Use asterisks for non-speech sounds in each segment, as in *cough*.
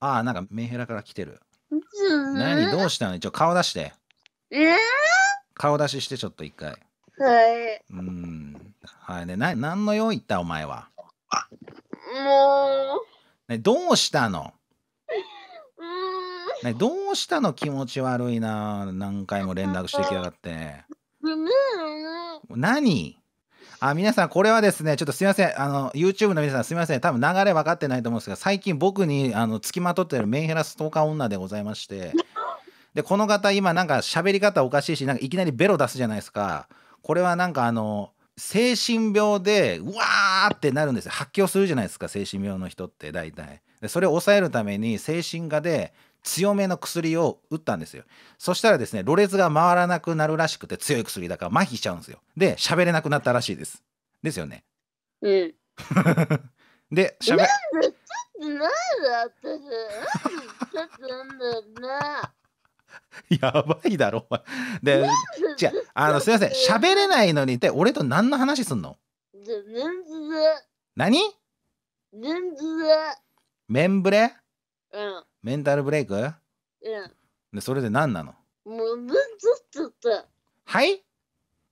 ああ、なんかメンヘラから来てる。何どうしたの一応顔出して。えー、顔出ししてちょっと一回。はい。うん。はいね。何の用言ったお前は。もう。ね、どうしたのね、どうしたの気持ち悪いな。何回も連絡してきやがって。何あ皆さん、これはですね、ちょっとすみません、あの、YouTube の皆さん、すみません、多分流れ分かってないと思うんですが、最近僕にあの付きまとってるメンヘラストーカー女でございまして、で、この方、今、なんか喋り方おかしいし、なんかいきなりベロ出すじゃないですか。これはなんかあの、精神病で、うわーってなるんですよ。発狂するじゃないですか、精神病の人って、大体。でそれを抑えるために精神科で強めの薬を打ったんですよ。そしたらですね、ろれつが回らなくなるらしくて強い薬だから麻痺しちゃうんですよ。で、喋れなくなったらしいです。ですよね。うん。*laughs* で、喋なんで、ちょっとなんだ私。なんで、ちょっとなんだよな。やばいだろ、お前。で、じゃあの、すいません、喋れないのにで、俺と何の話すんのじゃ、メンズ何メンズメンブレうん。メンタルブレイクでそれで何なのもうむずっとった。はい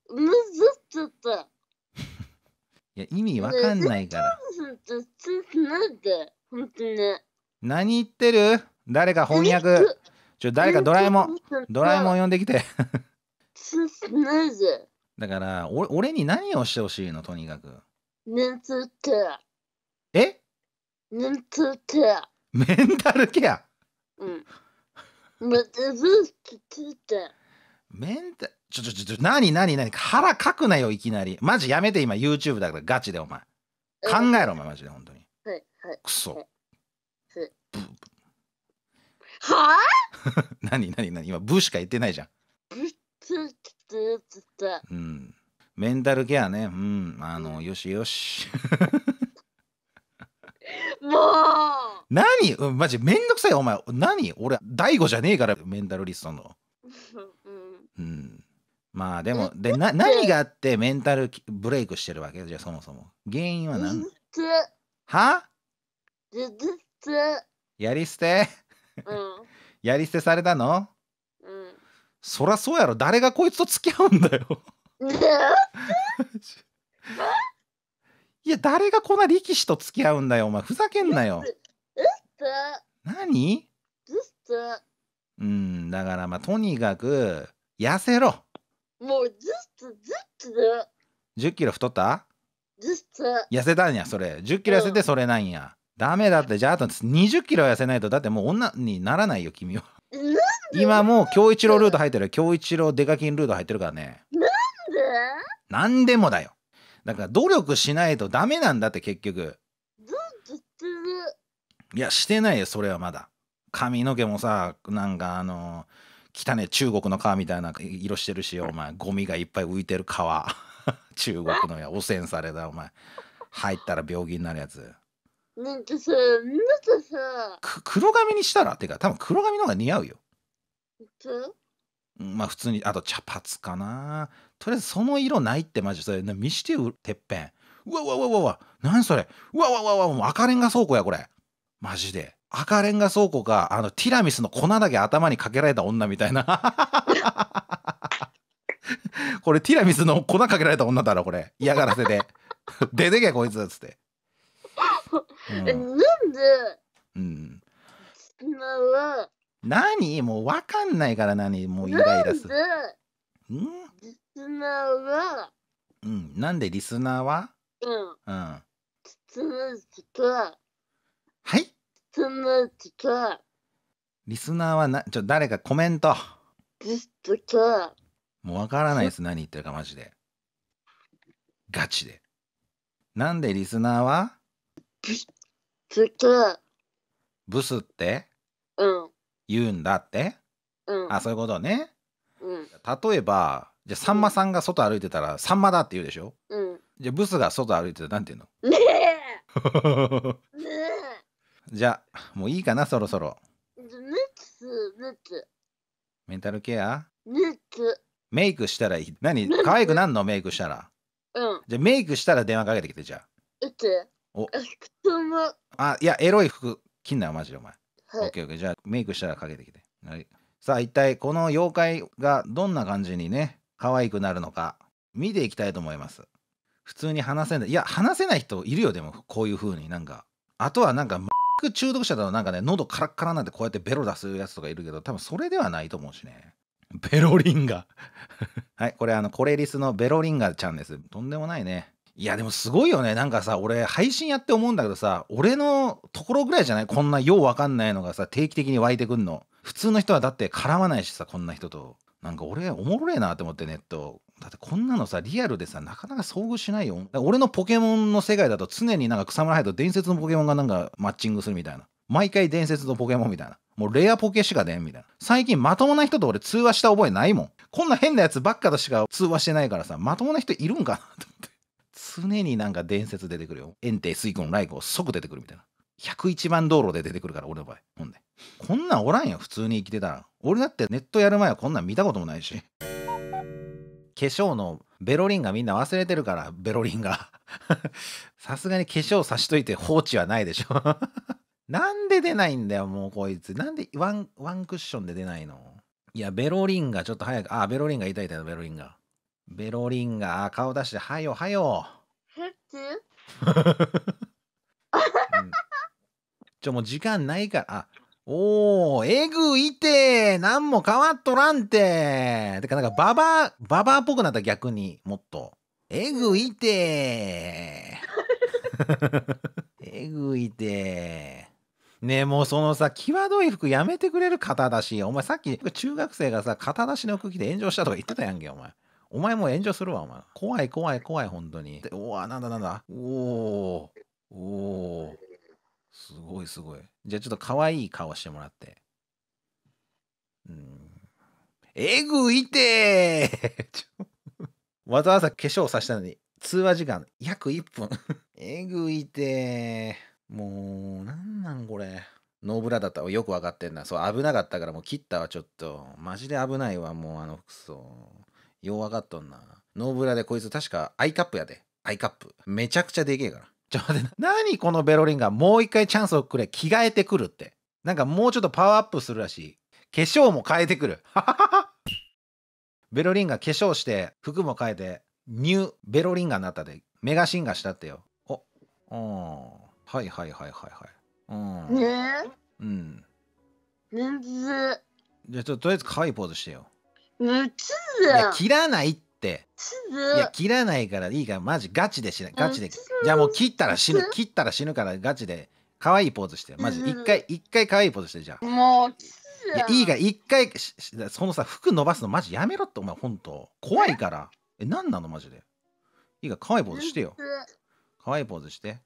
むずっとった。いや意味わかんないからなんで本当に。何言ってる誰か翻訳ちょ誰かドラえもんドラえもん。呼んできてだからお俺に何をしてほしいのとにかくなつっえつっメンタルケア。うん。メンタルちょちょちょ何何何腹かくなよいきなりマジやめて今 YouTube だからガチでお前考えろお前マジで本当にはいはいクソはあ *laughs* 何何何今ブしか言ってないじゃんブツツうんメンタルケアねうんあのよしよしもう何、マジめんどくさいお前何俺大悟じゃねえからメンタルリストの *laughs* うん、うん、まあでもでな何があってメンタルブレイクしてるわけじゃそもそも原因は何はやり捨て、うん、*laughs* やり捨てされたの、そらそうやろ誰がこいつと付き合うんだよ *laughs* いや、誰がこんな力士と付き合うんだよ、お前。ふざけんなよ。何ううん、だからまあ、とにかく、痩せろ。もう、ずっと、ずっと。10キロ太ったずっと。痩せたんや、それ。10キロ痩せてそれなんや。うん、ダメだって、じゃあ、あと20キロ痩せないと、だってもう女にならないよ、君は。今もう、京一郎ルート入ってる。京一郎デカキンルート入ってるからね。なんでなんでもだよ。だから努力しないとダメなんだって結局いやしてないよそれはまだ髪の毛もさなんかあの汚ね中国の皮みたいな色してるしお前ゴミがいっぱい浮いてる皮 *laughs* 中国のや汚染されたお前入ったら病気になるやつなんかさみんとさ黒髪にしたらってか多分黒髪の方が似合うよまあ普通にあと茶髪かなとりあえずその色ないってマジそれ見してよてっぺんうわうわうわうわわ何それうわうわうわわもう赤レンガ倉庫やこれマジで赤レンガ倉庫かあのティラミスの粉だけ頭にかけられた女みたいな *laughs* これティラミスの粉かけられた女だろこれ嫌がらせで *laughs* 出てけこいつっつって、うん、なんでうん何もう分かんないから何もうイライラするうんスナーは、うん、なんでリスナーはうん。うん。つむつか。はいつむつか。リスナーはな、ちょ、誰かコメント。つつか。もうわからないです、何言ってるか、マジで。ガチで。なんでリスナーはブスってブスってうん。言うんだってうん。あ、そういうことね。うん。例えば、じゃあさんまさんが外歩いてたら「さんまだ」って言うでしょ、うん、じゃあブスが外歩いてたらなんて言うのねえじゃあもういいかなそろそろメンタルケアメイクしたらいい何可愛くなんのメイクしたらうんじゃあメイクしたら電話かけてきてじゃああいやエロい服着んなよマジでお前、はい、オッケーオッケーじゃあメイクしたらかけてきてはいさあ一体この妖怪がどんな感じにね可愛くなるのか見ていきたいと思います普通に話せないいや話せない人いるよでもこういう風になんかあとはなんか中毒者だとなんかね喉カラッカラなんてこうやってベロ出すやつとかいるけど多分それではないと思うしねベロリンガ *laughs* はいこれあのコレリスのベロリンガちゃんですとんでもないねいやでもすごいよねなんかさ俺配信やって思うんだけどさ俺のところぐらいじゃないこんなようわかんないのがさ定期的に湧いてくんの普通の人はだって絡まないしさこんな人となんか俺おもろいなって思ってネットだってこんなのさリアルでさなかなか遭遇しないよ俺のポケモンの世界だと常になんか草むら入ると伝説のポケモンがなんかマッチングするみたいな毎回伝説のポケモンみたいなもうレアポケしか出んみたいな最近まともな人と俺通話した覚えないもんこんな変なやつばっかとしか通話してないからさまともな人いるんかなと思って常になんか伝説出てくるよ。エンテイ、スイコン、ライコン、即出てくるみたいな。101番道路で出てくるから俺の場合ほんでこんなんおらんよ普通に生きてたら俺だってネットやる前はこんなん見たこともないし化粧のベロリンがみんな忘れてるからベロリンが *laughs* さすがに化粧さしといて放置はないでしょ *laughs* なんで出ないんだよもうこいつなんでワンワンクッションで出ないのいやベロリンがちょっと早くあベロリンが痛い痛いベロリンがベロリンが顔出してはよはよ *laughs* ちょ、もう時間ないから、あ、おー、えぐいて何も変わっとらんててか、なんか、ババア、ババアっぽくなった逆にもっと。えぐいてえぐいてねえ、もうそのさ、際どい服やめてくれる方だし、お前さっき中学生がさ、肩出しの空気で炎上したとか言ってたやんけ、お前。お前もう炎上するわ、お前。怖い怖い怖い、本当に。おお、なんだなんだ。おお、おお。すごいすごい。じゃあちょっと可愛い顔してもらって。うん。えぐいてーわざわざ化粧させたのに、通話時間約1分えぐいてー。もう、なんなんこれ。ノーブラだったらよくわかってんな。そう、危なかったからもう切ったわ、ちょっと。マジで危ないわ、もうあの服装。ようわかっとんな。ノーブラでこいつ確かアイカップやで。アイカップ。めちゃくちゃでけえから。ちょっと待って、何このベロリンガもう一回チャンスをくれ、着替えてくるって。なんかもうちょっとパワーアップするらしい。化粧も変えてくる。*laughs* ベロリンガ化粧して、服も変えて、ニューベロリンガになったで、メガシンガしたってよ。お、うはいはいはいはいはい。ねえ。うん。むじゃあ、とりあえず可愛いポーズしてよ。むい切らないって。っていや切らないからいいからマジガチでしないガチで、じゃあもう切ったら死ぬ切ったら死ぬからガチで可愛いポーズしてマジ一回一回可愛いポーズしてじゃあもういやいいが一回そのさ服伸ばすのマジやめろってお前ほんと怖いからえ何なのマジでいいが可愛いポーズしてよ可愛いポーズして、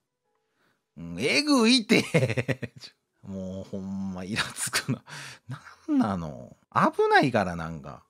うん、えぐいて *laughs* もうほんまイラつくな何なの危ないからなんか。